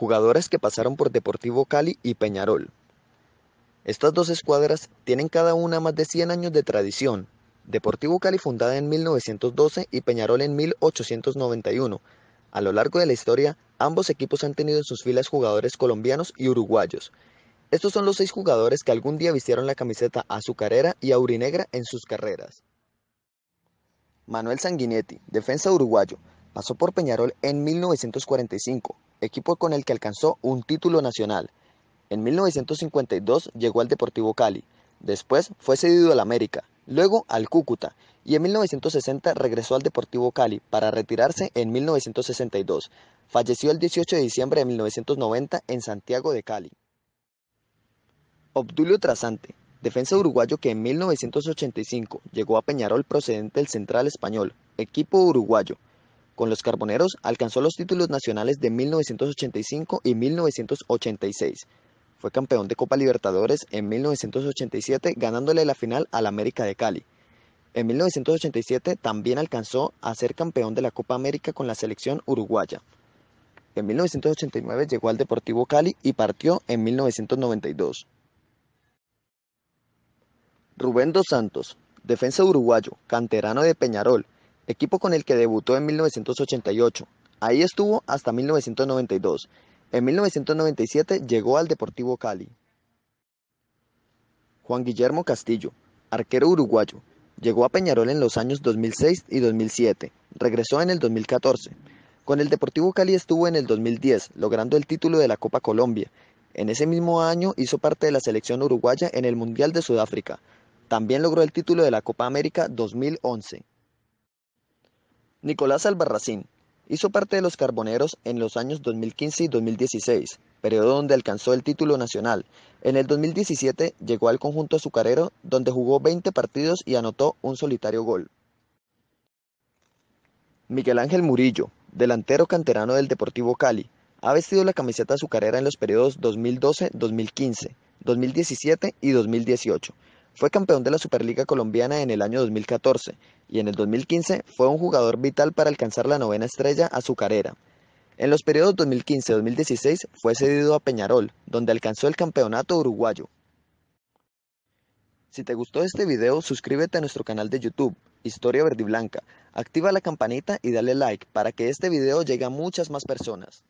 jugadores que pasaron por Deportivo Cali y Peñarol. Estas dos escuadras tienen cada una más de 100 años de tradición. Deportivo Cali fundada en 1912 y Peñarol en 1891. A lo largo de la historia, ambos equipos han tenido en sus filas jugadores colombianos y uruguayos. Estos son los seis jugadores que algún día vistieron la camiseta azucarera y aurinegra en sus carreras. Manuel Sanguinetti, defensa uruguayo, pasó por Peñarol en 1945, equipo con el que alcanzó un título nacional. En 1952 llegó al Deportivo Cali, después fue cedido al América, luego al Cúcuta y en 1960 regresó al Deportivo Cali para retirarse en 1962. Falleció el 18 de diciembre de 1990 en Santiago de Cali. Obdulio Trasante, defensa uruguayo que en 1985 llegó a Peñarol procedente del Central Español, equipo uruguayo. Con los carboneros alcanzó los títulos nacionales de 1985 y 1986. Fue campeón de Copa Libertadores en 1987 ganándole la final al América de Cali. En 1987 también alcanzó a ser campeón de la Copa América con la selección uruguaya. En 1989 llegó al Deportivo Cali y partió en 1992. Rubén Dos Santos, defensa uruguayo, canterano de Peñarol, equipo con el que debutó en 1988. Ahí estuvo hasta 1992. En 1997 llegó al Deportivo Cali. Juan Guillermo Castillo, arquero uruguayo, llegó a Peñarol en los años 2006 y 2007. Regresó en el 2014. Con el Deportivo Cali estuvo en el 2010, logrando el título de la Copa Colombia. En ese mismo año hizo parte de la selección uruguaya en el Mundial de Sudáfrica. También logró el título de la Copa América 2011. Nicolás Albarracín hizo parte de los Carboneros en los años 2015 y 2016, periodo donde alcanzó el título nacional. En el 2017 llegó al conjunto azucarero, donde jugó 20 partidos y anotó un solitario gol. Miguel Ángel Murillo, delantero canterano del Deportivo Cali, ha vestido la camiseta azucarera en los periodos 2012, 2015, 2017 y 2018. Fue campeón de la Superliga Colombiana en el año 2014 y en el 2015 fue un jugador vital para alcanzar la novena estrella a su carrera. En los periodos 2015-2016 fue cedido a Peñarol, donde alcanzó el campeonato uruguayo. Si te gustó este video, suscríbete a nuestro canal de YouTube, Historia Blanca, Activa la campanita y dale like para que este video llegue a muchas más personas.